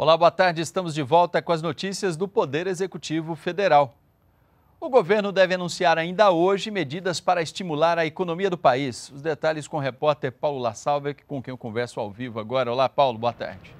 Olá, boa tarde. Estamos de volta com as notícias do Poder Executivo Federal. O governo deve anunciar ainda hoje medidas para estimular a economia do país. Os detalhes com o repórter Paulo Lassalve, com quem eu converso ao vivo agora. Olá, Paulo, boa tarde.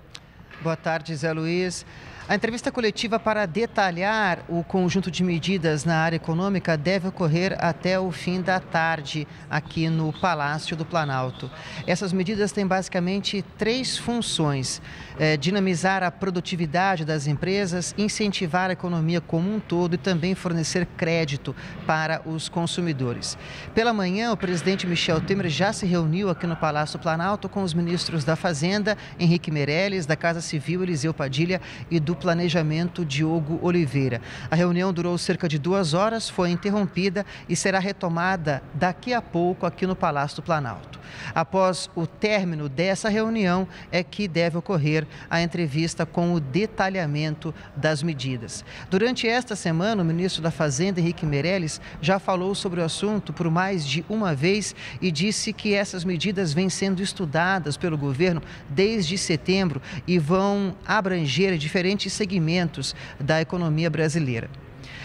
Boa tarde, Zé Luiz. A entrevista coletiva para detalhar o conjunto de medidas na área econômica deve ocorrer até o fim da tarde aqui no Palácio do Planalto. Essas medidas têm basicamente três funções: é, dinamizar a produtividade das empresas, incentivar a economia como um todo e também fornecer crédito para os consumidores. Pela manhã, o presidente Michel Temer já se reuniu aqui no Palácio do Planalto com os ministros da Fazenda, Henrique Meirelles, da Casa Civil, Eliseu Padilha e do Planejamento Diogo Oliveira. A reunião durou cerca de duas horas, foi interrompida e será retomada daqui a pouco aqui no Palácio do Planalto. Após o término dessa reunião é que deve ocorrer a entrevista com o detalhamento das medidas. Durante esta semana, o ministro da Fazenda, Henrique Meirelles, já falou sobre o assunto por mais de uma vez e disse que essas medidas vêm sendo estudadas pelo governo desde setembro e vão abranger diferentes segmentos da economia brasileira.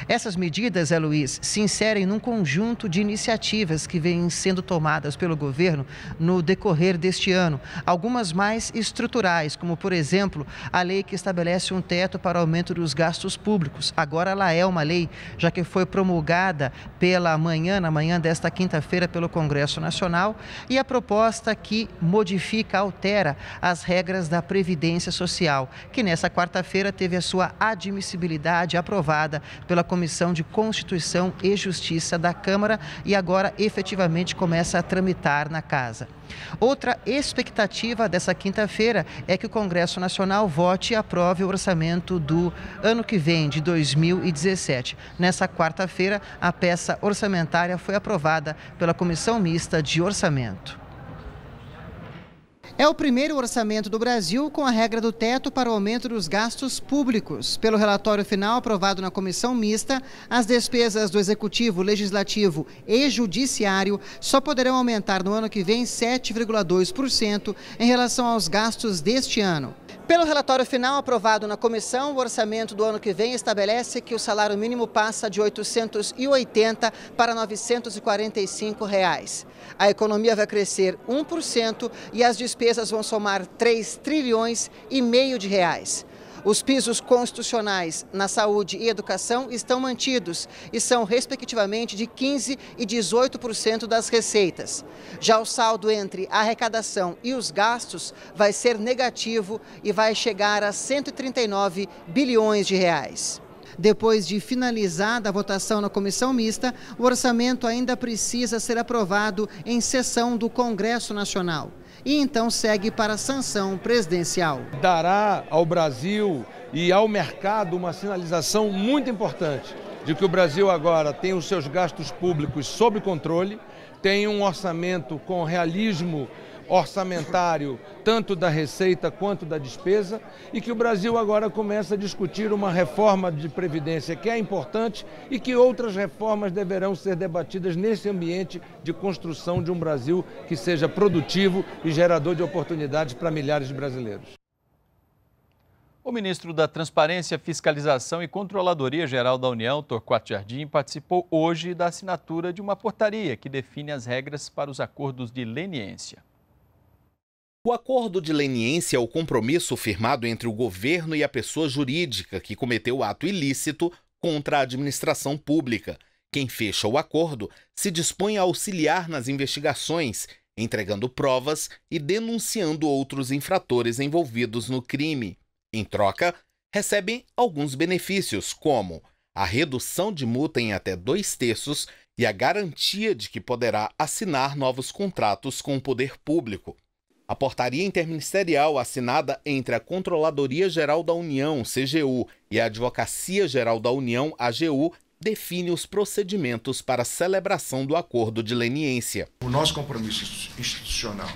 Essas medidas, é Luiz, se inserem num conjunto de iniciativas que vêm sendo tomadas pelo governo no decorrer deste ano, algumas mais estruturais, como por exemplo, a lei que estabelece um teto para aumento dos gastos públicos. Agora ela é uma lei, já que foi promulgada pela manhã, na manhã desta quinta-feira, pelo Congresso Nacional, e a proposta que modifica, altera as regras da Previdência Social, que nessa quarta-feira teve a sua admissibilidade aprovada pela pela Comissão de Constituição e Justiça da Câmara e agora efetivamente começa a tramitar na Casa. Outra expectativa dessa quinta-feira é que o Congresso Nacional vote e aprove o orçamento do ano que vem, de 2017. Nessa quarta-feira, a peça orçamentária foi aprovada pela Comissão Mista de Orçamento. É o primeiro orçamento do Brasil com a regra do teto para o aumento dos gastos públicos. Pelo relatório final aprovado na comissão mista, as despesas do Executivo, Legislativo e Judiciário só poderão aumentar no ano que vem 7,2% em relação aos gastos deste ano. Pelo relatório final aprovado na comissão, o orçamento do ano que vem estabelece que o salário mínimo passa de 880 para 945 reais. A economia vai crescer 1% e as despesas vão somar 3 trilhões e meio de reais. Os pisos constitucionais na saúde e educação estão mantidos e são, respectivamente, de 15% e 18% das receitas. Já o saldo entre a arrecadação e os gastos vai ser negativo e vai chegar a 139 bilhões de reais. Depois de finalizada a votação na comissão mista, o orçamento ainda precisa ser aprovado em sessão do Congresso Nacional e então segue para a sanção presidencial. Dará ao Brasil e ao mercado uma sinalização muito importante de que o Brasil agora tem os seus gastos públicos sob controle, tem um orçamento com realismo orçamentário, tanto da receita quanto da despesa, e que o Brasil agora começa a discutir uma reforma de previdência que é importante e que outras reformas deverão ser debatidas nesse ambiente de construção de um Brasil que seja produtivo e gerador de oportunidades para milhares de brasileiros. O ministro da Transparência, Fiscalização e Controladoria Geral da União, Torquato Jardim, participou hoje da assinatura de uma portaria que define as regras para os acordos de leniência. O acordo de leniência é o compromisso firmado entre o governo e a pessoa jurídica que cometeu o ato ilícito contra a administração pública. Quem fecha o acordo se dispõe a auxiliar nas investigações, entregando provas e denunciando outros infratores envolvidos no crime. Em troca, recebem alguns benefícios, como a redução de multa em até dois terços e a garantia de que poderá assinar novos contratos com o poder público. A portaria interministerial assinada entre a Controladoria Geral da União, CGU, e a Advocacia Geral da União, AGU, define os procedimentos para celebração do acordo de leniência. O nosso compromisso institucional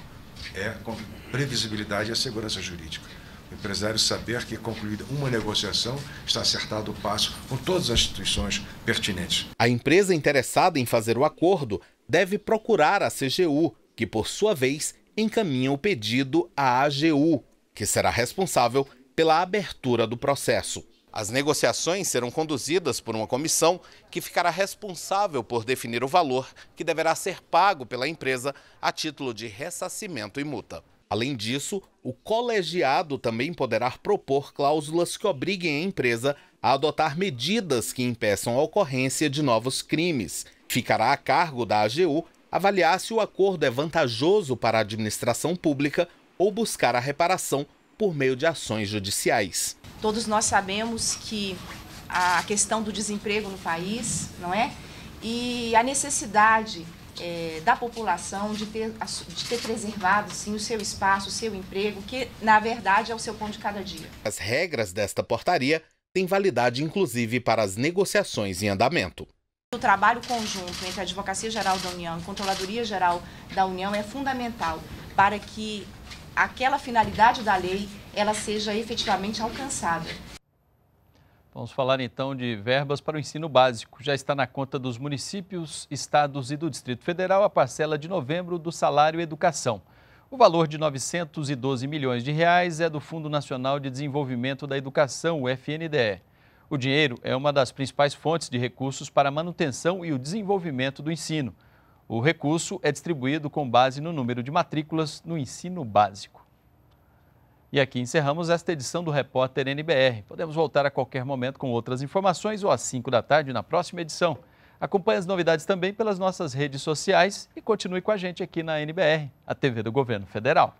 é com previsibilidade e a segurança jurídica. O empresário saber que, concluída uma negociação, está acertado o passo com todas as instituições pertinentes. A empresa interessada em fazer o acordo deve procurar a CGU, que, por sua vez, encaminha o pedido à AGU, que será responsável pela abertura do processo. As negociações serão conduzidas por uma comissão que ficará responsável por definir o valor que deverá ser pago pela empresa a título de ressacimento e multa. Além disso, o colegiado também poderá propor cláusulas que obriguem a empresa a adotar medidas que impeçam a ocorrência de novos crimes. Ficará a cargo da AGU avaliar se o acordo é vantajoso para a administração pública ou buscar a reparação por meio de ações judiciais. Todos nós sabemos que a questão do desemprego no país, não é? E a necessidade é, da população de ter, de ter preservado sim o seu espaço, o seu emprego, que na verdade é o seu pão de cada dia. As regras desta portaria têm validade inclusive para as negociações em andamento. O trabalho conjunto entre a Advocacia Geral da União e a Controladoria Geral da União é fundamental para que aquela finalidade da lei ela seja efetivamente alcançada. Vamos falar então de verbas para o ensino básico. Já está na conta dos municípios, estados e do Distrito Federal a parcela de novembro do salário educação. O valor de 912 milhões de reais é do Fundo Nacional de Desenvolvimento da Educação, o FNDE. O dinheiro é uma das principais fontes de recursos para a manutenção e o desenvolvimento do ensino. O recurso é distribuído com base no número de matrículas no ensino básico. E aqui encerramos esta edição do Repórter NBR. Podemos voltar a qualquer momento com outras informações ou às 5 da tarde na próxima edição. Acompanhe as novidades também pelas nossas redes sociais e continue com a gente aqui na NBR, a TV do Governo Federal.